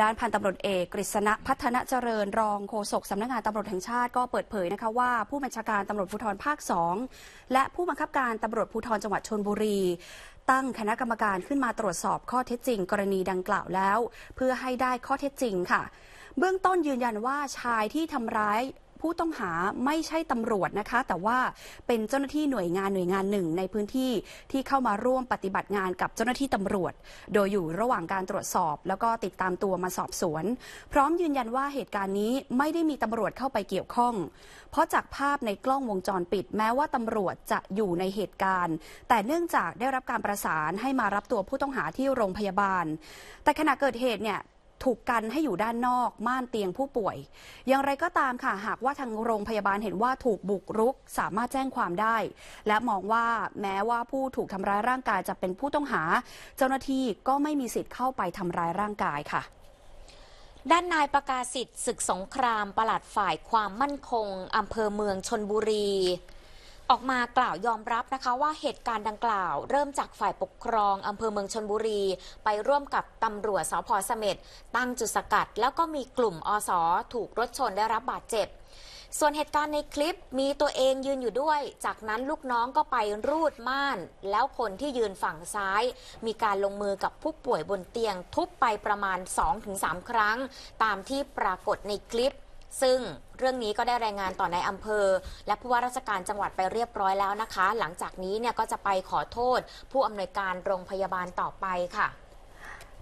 ด้านพันตำรวจเอกกฤษณะพัฒนเจริญรองโฆษกสำนักงานตำรวจแห่งชาติก็เปิดเผยนะคะว่าผู้บัญชาการตำรวจภูธรภาค 2 และผู้บังคับการตำรวจภูธรจังหวัดชนบุรี ตั้งคณะกรรมการขึ้นมาตรวจสอบข้อเท็จจริง กรณีดังกล่าวแล้ว เพื่อให้ได้ข้อเท็จจริงค่ะ เบื้องต้นยืนยันว่าชายที่ทำร้ายผู้ต้องหาไม่ใช่ตำรวจนะคะแต่ว่าเป็นเจ้าหน้าที่หน่วยงานหน่วยงานหนึ่งในพื้นที่ที่เข้ามาร่วมปฏิบัติงานกับเจ้าหน้าที่ตำรวจ โดยอยู่ระหว่างการตรวจสอบ แล้วก็ติดตามตัวมาสอบสวนพร้อมยืนยันว่าเหตุการณ์นี้ไม่ได้มีตำรวจเข้าไปเกี่ยวข้อง เพราะจากภาพในกล้องวงจรปิดแม้ว่าตำรวจจะอยู่ในเหตุการณ์ แต่เนื่องจากได้รับการประสานให้มารับตัวผู้ต้องหาที่โรงพยาบาล แต่ขณะเกิดเหตุเนี่ยถูกกันให้อยู่ด้านนอก ม่านเตียงผู้ป่วย อย่างไรก็ตามค่ะหากว่าทางโรงพยาบาลเห็นว่าถูกบุกรุกสามารถแจ้งความได้ และมองว่าแม้ว่าผู้ถูกทำร้ายร่างกายจะเป็นผู้ต้องหา เจ้าหน้าที่ก็ไม่มีสิทธิ์เข้าไปทำร้ายร่างกายค่ะ ด้านนายประกาศิษฐ์ศึกสงครามประหลัดฝ่าย ความมั่นคงอำเภอเมืองชนบุรีออกมากล่าวยอมรับนะคะว่าเหตุการณ์ดังกล่าว เริ่มจากฝ่ายปกครองอำเภอเมืองชนบุรี ไปร่วมกับตำรวจสพสเม็ดตั้งจุดสกัด แล้วก็มีกลุ่มอสอถูกรถชนได้รับบาดเจ็บ ส่วนเหตุการณ์ในคลิปมีตัวเองยืนอยู่ด้วย จากนั้นลูกน้องก็ไปรูดม่าน แล้วคนที่ยืนฝั่งซ้าย มีการลงมือกับผู้ป่วยบนเตียงทุบไปประมาณ 2-3 ครั้ง ตามที่ปรากฏในคลิปซึ่งเรื่องนี้ก็ได้รายงานต่อในอำเภอและผู้ว่าราชการจังหวัดไปเรียบร้อยแล้วนะคะ หลังจากนี้เนี่ยก็จะไปขอโทษ ผู้อำนวยการโรงพยาบาลต่อไปค่ะ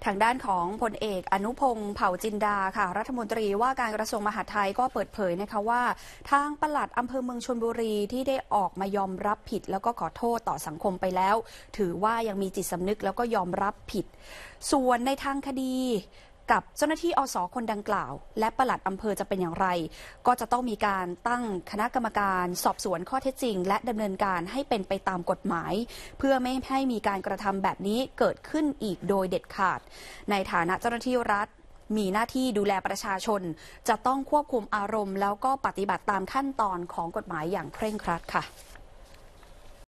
ทางด้านของพลเอกอนุพงศ์เผ่าจินดาค่ะ รัฐมนตรีว่าการกระทรวงมหาดไทยก็เปิดเผยนะคะว่า ทางประหลัดอำเภอเมืองชนบุรีที่ได้ออกมายอมรับผิด แล้วก็ขอโทษต่อสังคมไปแล้ว ถือว่ายังมีจิตสำนึกแล้วก็ยอมรับผิด ส่วนในทางคดีกับเจ้าหน้าที่อสอคนดังกล่าวและประหลัดอำเภอจะเป็นอย่างไร ก็จะต้องมีการตั้งคณะกรรมการสอบสวนข้อเท็จจริง และดำเนินการให้เป็นไปตามกฎหมาย เพื่อไม่ให้มีการกระทำแบบนี้เกิดขึ้นอีกโดยเด็ดขาด ในฐานะเจ้าหน้าที่รัฐ มีหน้าที่ดูแลประชาชน จะต้องควบคุมอารมณ์แล้วก็ปฏิบัติตามขั้นตอนของกฎหมายอย่างเคร่งครัดค่ะ